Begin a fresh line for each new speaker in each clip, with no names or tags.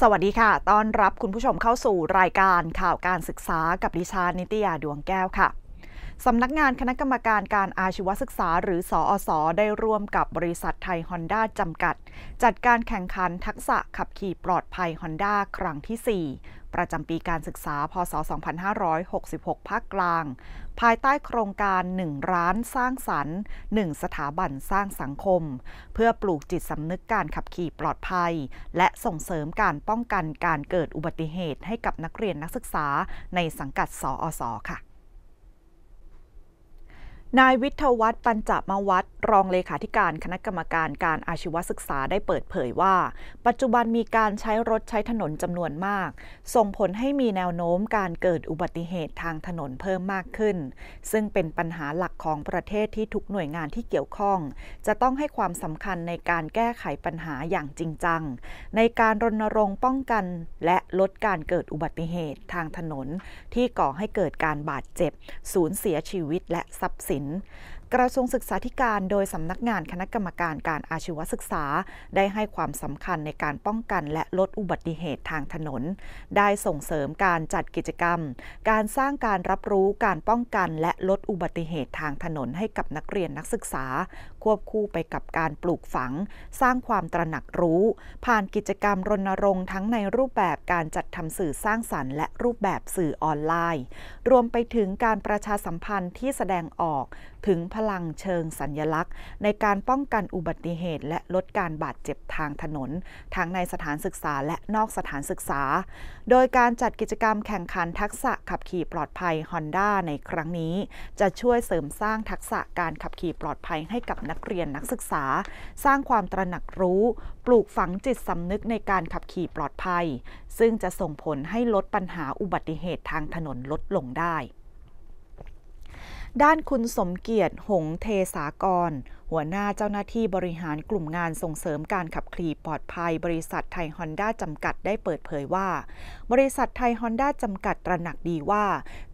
สวัสดีค่ะ ต้อนรับคุณผู้ชมเข้าสู่รายการข่าวการศึกษากับดิฉันนิตยาดวงแก้วค่ะสำนักงานคณะกรรมการการอาชีวศึกษาหรือ สอสอได้ร่วมกับบริษัทไทยฮอนด้าจำกัด จัดการแข่งขันทักษะขับขี่ปลอดภัยฮอนด้าครั้งที่ 4 ประจำปีการศึกษา พศ 2566 ภาคกลาง ภายใต้โครงการ1ร้านสร้างสรรค์1สถาบันสร้างสังคม เพื่อปลูกจิตสำนึกการขับขี่ปลอดภัย และส่งเสริมการป้องกันการเกิดอุบัติเหตุให้กับนักเรียนนักศึกษาในสังกัดสออสอค่ะนายวิทวัฒน์ปัญจมวัฒรองเลขาธิการคณะกรรมการการอาชีวศึกษาได้เปิดเผยว่า ปัจจุบันมีการใช้รถใช้ถนนจำนวนมาก ส่งผลให้มีแนวโน้มการเกิดอุบัติเหตุทางถนนเพิ่มมากขึ้น ซึ่งเป็นปัญหาหลักของประเทศที่ทุกหน่วยงานที่เกี่ยวข้อง จะต้องให้ความสำคัญในการแก้ไขปัญหาอย่างจริงจังในการรณรงค์ป้องกันและลดการเกิดอุบัติเหตุทางถนน ที่ก่อให้เกิดการบาดเจ็บสูญเสียชีวิตและทรัพย์สินนกระทรวงศึกษาธิการโดยสำนักงานคณะกรรมการการอาชีวศึกษา ได้ให้ความสำคัญในการป้องกันและลดอุบัติเหตุทางถนน ได้ส่งเสริมการจัดกิจกรรม การสร้างการรับรู้การป้องกันและลดอุบัติเหตุทางถนนให้กับนักเรียนนักศึกษา ควบคู่ไปกับการปลูกฝังสร้างความตระหนักรู้ ผ่านกิจกรรมรณรงค์ทั้งในรูปแบบการจัดทำสื่อสร้างสรรค์ และรูปแบบสื่อออนไลน์ รวมไปถึงการประชาสัมพันธ์ที่แสดงออกถึงพลังเชิงสัญญลักษณ์ ในการป้องกันอุบัติเหตุ และลดการบาดเจ็บทางถนน ทั้งในสถานศึกษาและนอกสถานศึกษา โดยการจัดกิจกรรมแข่งขันทักษะขับขี่ปลอดภัย Honda ในครั้งนี้ จะช่วยเสริมสร้างทักษะการขับขี่ปลอดภัยให้กับนักเรียนนักศึกษา สร้างความตระหนักรู้ ปลูกฝังจิตสำนึกในการขับขี่ปลอดภัย ซึ่งจะส่งผลให้ลดปัญหาอุบัติเหตุทางถนนลดลงได้ด้านคุณสมเกียรติ หงเทสากร หัวหน้าเจ้าหน้าที่บริหารกลุ่มงานส่งเสริมการขับขี่ปลอดภัยบริษัทไทยฮอนด้าจำกัดได้เปิดเผยว่า บริษัทไทยฮอนด้าจำกัดตระหนักดีว่า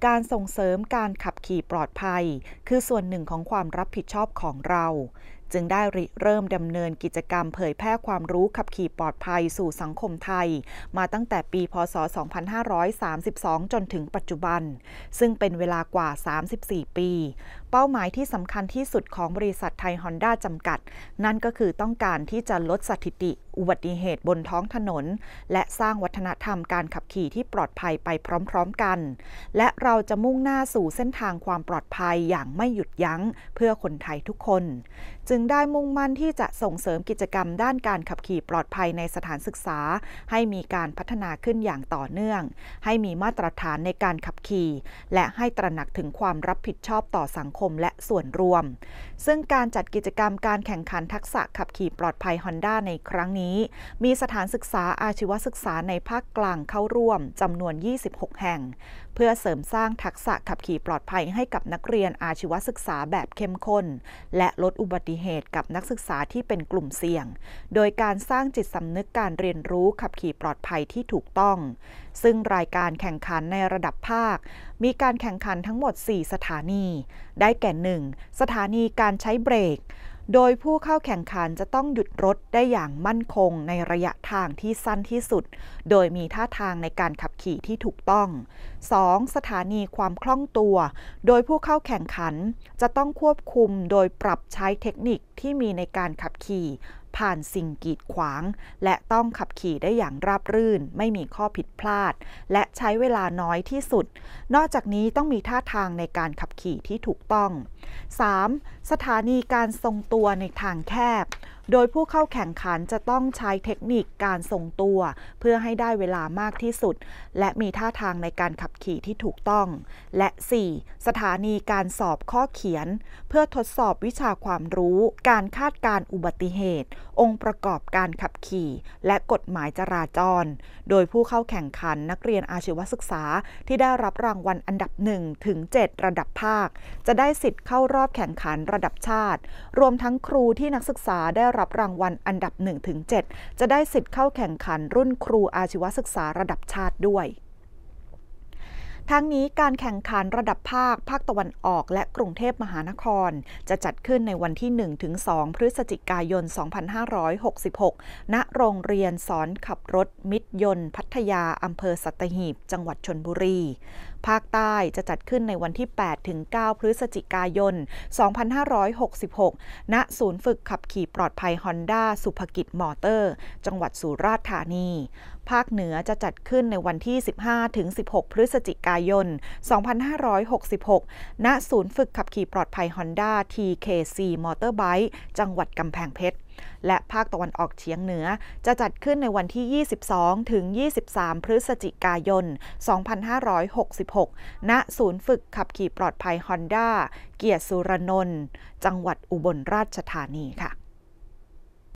การส่งเสริมการขับขี่ปลอดภัย คือส่วนหนึ่งของความรับผิดชอบของเราจึงได้ริเริ่มดำเนินกิจกรรมเผยแพร่ความรู้ขับขี่ปลอดภัยสู่สังคมไทย มาตั้งแต่ปีพศ 2532 จนถึงปัจจุบัน ซึ่งเป็นเวลากว่า 34 ปี เป้าหมายที่สำคัญที่สุดของบริษัทไทยฮอนด้าจำกัด นั่นก็คือต้องการที่จะลดสถิติอุบัติเหตุบนท้องถนน และสร้างวัฒนธรรมการขับขี่ที่ปลอดภัยไปพร้อม ๆกัน และเราจะมุ่งหน้าสู่เส้นทางความปลอดภัยอย่างไม่หยุดยั้งเพื่อคนไทยทุกคน จึงได้มุ่งมั่นที่จะส่งเสริมกิจกรรมด้านการขับขี่ปลอดภัยในสถานศึกษา ให้มีการพัฒนาขึ้นอย่างต่อเนื่อง ให้มีมาตรฐานในการขับขี่ และให้ตระหนักถึงความรับผิดชอบต่อสังคมและส่วนรวม ซึ่งการจัดกิจกรรมการแข่งขันทักษะขับขี่ปลอดภัยฮอนด้าในครั้งนี้ี้มีสถานศึกษาอาชีวศึกษาในภาคกลางเข้าร่วมจำนวน 26 แห่ง เพื่อเสริมสร้างทักษะขับขี่ปลอดภัยให้กับนักเรียนอาชีวศึกษาแบบเข้มข้น และลดอุบัติเหตุกับนักศึกษาที่เป็นกลุ่มเสี่ยง โดยการสร้างจิตสำนึกการเรียนรู้ขับขี่ปลอดภัยที่ถูกต้อง ซึ่งรายการแข่งขันในระดับภาค มีการแข่งขันทั้งหมด 4 สถานี ได้แก่ 1. สถานีการใช้เบรกโดยผู้เข้าแข่งขันจะต้องหยุดรถได้อย่างมั่นคงในระยะทางที่สั้นที่สุด โดยมีท่าทางในการขับขี่ที่ถูกต้อง 2. สถานีความคล่องตัว โดยผู้เข้าแข่งขันจะต้องควบคุมโดยปรับใช้เทคนิคที่มีในการขับขี่ผ่านสิ่งกีดขวาง และต้องขับขี่ได้อย่างราบรื่น ไม่มีข้อผิดพลาด และใช้เวลาน้อยที่สุด นอกจากนี้ต้องมีท่าทางในการขับขี่ที่ถูกต้อง 3. สถานีการทรงตัวในทางแคบโดยผู้เข้าแข่งขันจะต้องใช้เทคนิคการทรงตัว เพื่อให้ได้เวลามากที่สุด และมีท่าทางในการขับขี่ที่ถูกต้อง และ 4. สถานีการสอบข้อเขียน เพื่อทดสอบวิชาความรู้ การคาดการอุบัติเหตุ องค์ประกอบการขับขี่ และกฎหมายจราจร โดยผู้เข้าแข่งขันนักเรียนอาชีวศึกษาที่ได้รับรางวัลอันดับ1ถึง7ระดับภาค จะได้สิทธิ์เข้ารอบแข่งขันระดับชาติ รวมทั้งครูที่นักศึกษาได้รับรางวัลอันดับ 1-7 จะได้สิทธิ์เข้าแข่งขันรุ่นครูอาชีวศึกษาระดับชาติด้วย ทั้งนี้การแข่งขันระดับภาค ภาคตะวันออกและกรุงเทพมหานคร จะจัดขึ้นในวันที่ 1-2 พฤศจิกายน 2566 ณโรงเรียนสอนขับรถมิตรยนต์ พัทยาอำเภอสัตหีบจังหวัดชนบุรีภาคใต้จะจัดขึ้นในวันที่ 8 ถึง 9 พฤศจิกายน 2566 ณศูนย์ฝึกขับขี่ปลอดภัยฮอนด้าสุภกิจมอเตอร์ จังหวัดสุราษฎร์ธานี ภาคเหนือจะจัดขึ้นในวันที่ 15 ถึง 16 พฤศจิกายน 2566 ณศูนย์ฝึกขับขี่ปลอดภัยฮอนด้า TKC มอเตอร์ไบค์จังหวัดกำแพงเพชรและภาคตะวันออกเฉียงเหนือจะจัดขึ้นในวันที่ 22 ถึง 23 พฤศจิกายน 2566 ณศูนย์ฝึกขับขี่ปลอดภัยฮอนด้า เกียรติสุรนนท์ จังหวัดอุบลราชธานีค่ะ